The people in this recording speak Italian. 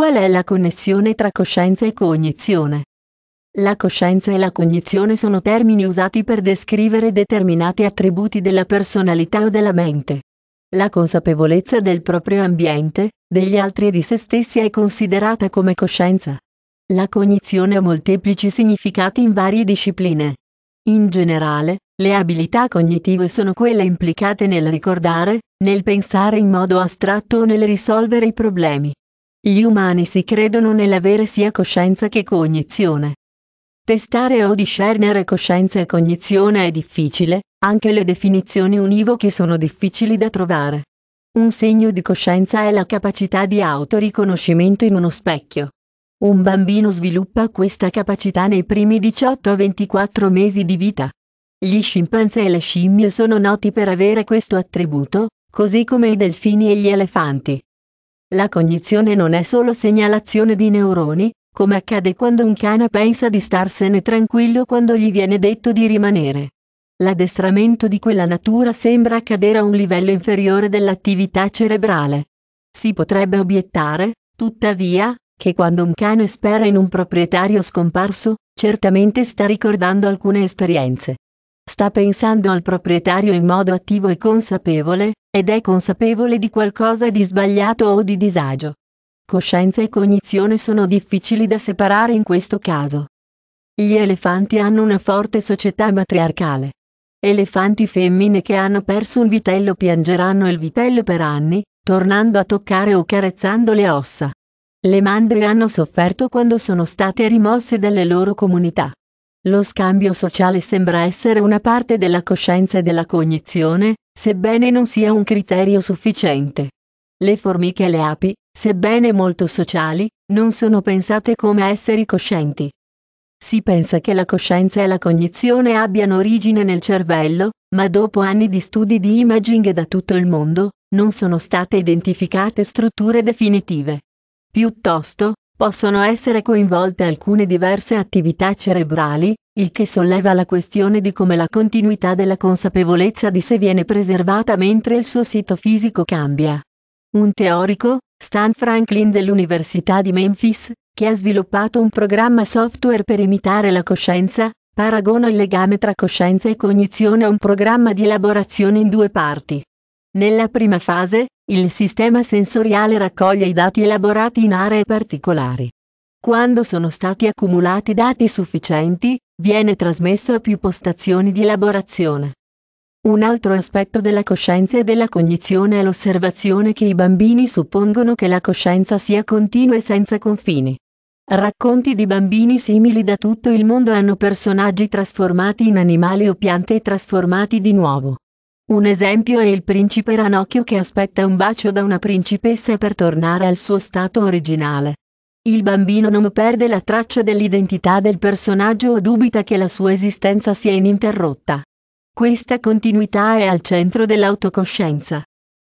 Qual è la connessione tra coscienza e cognizione? La coscienza e la cognizione sono termini usati per descrivere determinati attributi della personalità o della mente. La consapevolezza del proprio ambiente, degli altri e di se stessi è considerata come coscienza. La cognizione ha molteplici significati in varie discipline. In generale, le abilità cognitive sono quelle implicate nel ricordare, nel pensare in modo astratto o nel risolvere i problemi. Gli umani si credono nell'avere sia coscienza che cognizione. Testare o discernere coscienza e cognizione è difficile, anche le definizioni univoche sono difficili da trovare. Un segno di coscienza è la capacità di autoriconoscimento in uno specchio. Un bambino sviluppa questa capacità nei primi 18-24 mesi di vita. Gli scimpanzé e le scimmie sono noti per avere questo attributo, così come i delfini e gli elefanti. La cognizione non è solo segnalazione di neuroni, come accade quando un cane pensa di starsene tranquillo quando gli viene detto di rimanere. L'addestramento di quella natura sembra accadere a un livello inferiore dell'attività cerebrale. Si potrebbe obiettare, tuttavia, che quando un cane spera in un proprietario scomparso, certamente sta ricordando alcune esperienze, sta pensando al proprietario in modo attivo e consapevole, ed è consapevole di qualcosa di sbagliato o di disagio. Coscienza e cognizione sono difficili da separare in questo caso. Gli elefanti hanno una forte società matriarcale. Elefanti femmine che hanno perso un vitello piangeranno il vitello per anni, tornando a toccare o carezzando le ossa. Le mandre hanno sofferto quando sono state rimosse dalle loro comunità. Lo scambio sociale sembra essere una parte della coscienza e della cognizione, sebbene non sia un criterio sufficiente. Le formiche e le api, sebbene molto sociali, non sono pensate come esseri coscienti. Si pensa che la coscienza e la cognizione abbiano origine nel cervello, ma dopo anni di studi di imaging da tutto il mondo, non sono state identificate strutture definitive. Piuttosto, possono essere coinvolte alcune diverse attività cerebrali, il che solleva la questione di come la continuità della consapevolezza di sé viene preservata mentre il suo sito fisico cambia. Un teorico, Stan Franklin dell'Università di Memphis, che ha sviluppato un programma software per imitare la coscienza, paragona il legame tra coscienza e cognizione a un programma di elaborazione in due parti. Nella prima fase, il sistema sensoriale raccoglie i dati elaborati in aree particolari. Quando sono stati accumulati dati sufficienti, viene trasmesso a più postazioni di elaborazione. Un altro aspetto della coscienza e della cognizione è l'osservazione che i bambini suppongono che la coscienza sia continua e senza confini. Racconti di bambini simili da tutto il mondo hanno personaggi trasformati in animali o piante e trasformati di nuovo. Un esempio è il principe Ranocchio che aspetta un bacio da una principessa per tornare al suo stato originale. Il bambino non perde la traccia dell'identità del personaggio o dubita che la sua esistenza sia ininterrotta. Questa continuità è al centro dell'autocoscienza.